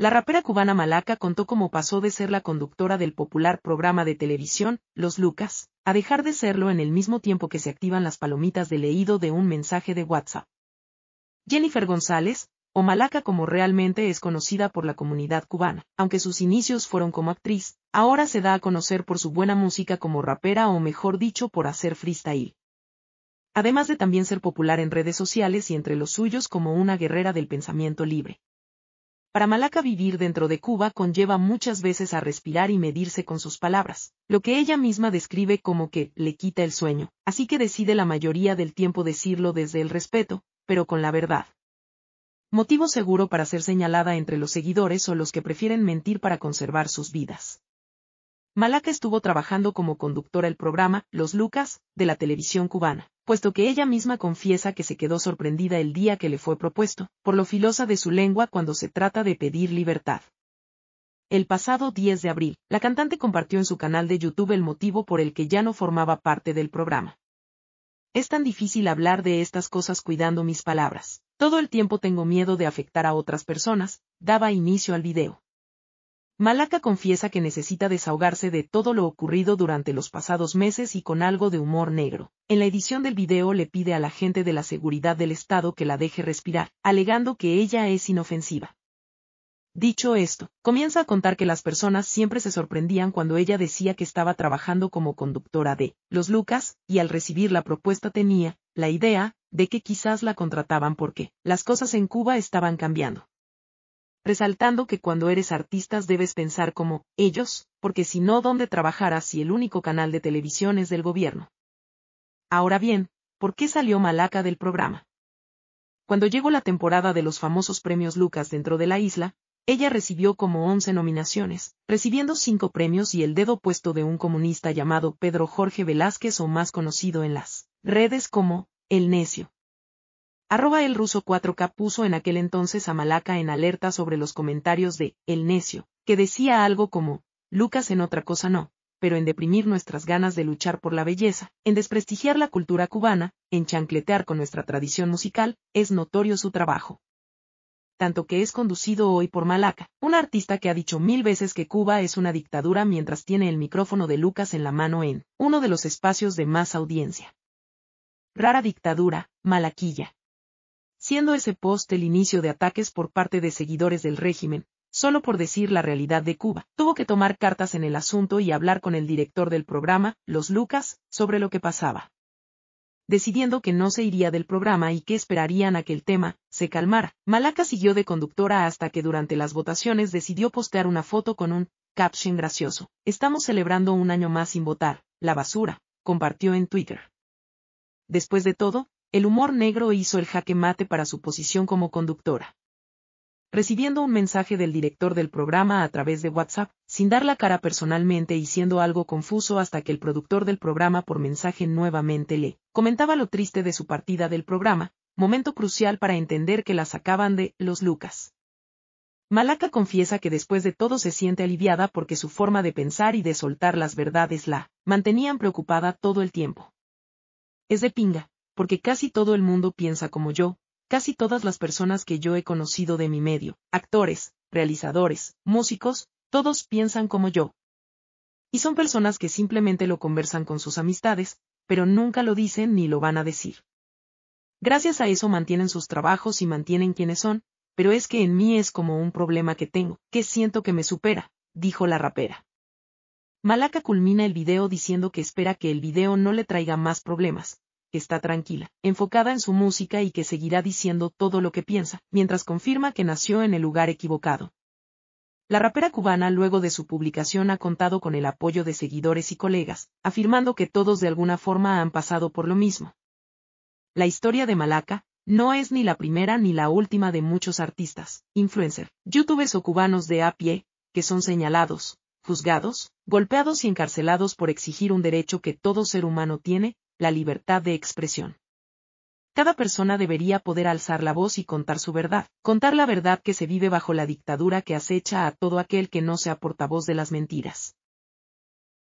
La rapera cubana Malaca contó cómo pasó de ser la conductora del popular programa de televisión, Los Lucas, a dejar de serlo en el mismo tiempo que se activan las palomitas de leído de un mensaje de WhatsApp. Jennifer González, o Malaca como realmente es conocida por la comunidad cubana, aunque sus inicios fueron como actriz, ahora se da a conocer por su buena música como rapera o mejor dicho por hacer freestyle. Además de también ser popular en redes sociales y entre los suyos como una guerrera del pensamiento libre. Para Malaca vivir dentro de Cuba conlleva muchas veces a respirar y medirse con sus palabras, lo que ella misma describe como que le quita el sueño, así que decide la mayoría del tiempo decirlo desde el respeto, pero con la verdad. Motivo seguro para ser señalada entre los seguidores o los que prefieren mentir para conservar sus vidas. Malaca estuvo trabajando como conductora el programa Los Lucas, de la televisión cubana puesto que ella misma confiesa que se quedó sorprendida el día que le fue propuesto, por lo filosa de su lengua cuando se trata de pedir libertad. El pasado 10 de abril, la cantante compartió en su canal de YouTube el motivo por el que ya no formaba parte del programa. Es tan difícil hablar de estas cosas cuidando mis palabras. Todo el tiempo tengo miedo de afectar a otras personas, daba inicio al video. Malaka confiesa que necesita desahogarse de todo lo ocurrido durante los pasados meses y con algo de humor negro. En la edición del video le pide a la gente de la seguridad del Estado que la deje respirar, alegando que ella es inofensiva. Dicho esto, comienza a contar que las personas siempre se sorprendían cuando ella decía que estaba trabajando como conductora de Los Lucas, y al recibir la propuesta tenía la idea de que quizás la contrataban porque las cosas en Cuba estaban cambiando. Resaltando que cuando eres artista debes pensar como ellos, porque si no, ¿dónde trabajarás si el único canal de televisión es del gobierno? Ahora bien, ¿por qué salió Malaca del programa? Cuando llegó la temporada de los famosos premios Lucas dentro de la isla, ella recibió como once nominaciones, recibiendo cinco premios y el dedo puesto de un comunista llamado Pedro Jorge Velázquez o más conocido en las redes como El Necio. Arroba el ruso 4K puso en aquel entonces a Malaca en alerta sobre los comentarios de El Necio, que decía algo como, Lucas en otra cosa no, pero en deprimir nuestras ganas de luchar por la belleza, en desprestigiar la cultura cubana, en chancletear con nuestra tradición musical, es notorio su trabajo. Tanto que es conducido hoy por Malaca, un artista que ha dicho mil veces que Cuba es una dictadura mientras tiene el micrófono de Lucas en la mano en uno de los espacios de más audiencia. Rara dictadura, Malaquilla siendo ese post el inicio de ataques por parte de seguidores del régimen, solo por decir la realidad de Cuba. Tuvo que tomar cartas en el asunto y hablar con el director del programa, Los Lucas, sobre lo que pasaba. Decidiendo que no se iría del programa y que esperarían a que el tema se calmara, Malaca siguió de conductora hasta que durante las votaciones decidió postear una foto con un caption gracioso. Estamos celebrando un año más sin votar, la basura, compartió en Twitter. Después de todo, el humor negro hizo el jaque mate para su posición como conductora recibiendo un mensaje del director del programa a través de WhatsApp, sin dar la cara personalmente y siendo algo confuso hasta que el productor del programa por mensaje nuevamente le comentaba lo triste de su partida del programa, momento crucial para entender que la sacaban de los Lucas. Malaca confiesa que después de todo se siente aliviada porque su forma de pensar y de soltar las verdades la mantenían preocupada todo el tiempo. Es de pinga, porque casi todo el mundo piensa como yo, Casi todas las personas que yo he conocido de mi medio, actores, realizadores, músicos, todos piensan como yo. Y son personas que simplemente lo conversan con sus amistades, pero nunca lo dicen ni lo van a decir. Gracias a eso mantienen sus trabajos y mantienen quienes son, pero es que en mí es como un problema que tengo, que siento que me supera, dijo la rapera. Malaka culmina el video diciendo que espera que el video no le traiga más problemas, que está tranquila, enfocada en su música y que seguirá diciendo todo lo que piensa, mientras confirma que nació en el lugar equivocado. La rapera cubana luego de su publicación ha contado con el apoyo de seguidores y colegas, afirmando que todos de alguna forma han pasado por lo mismo. La historia de Malaca, no es ni la primera ni la última de muchos artistas, influencers, youtubers o cubanos de a pie, que son señalados, juzgados, golpeados y encarcelados por exigir un derecho que todo ser humano tiene, la libertad de expresión. Cada persona debería poder alzar la voz y contar su verdad, contar la verdad que se vive bajo la dictadura que acecha a todo aquel que no sea portavoz de las mentiras.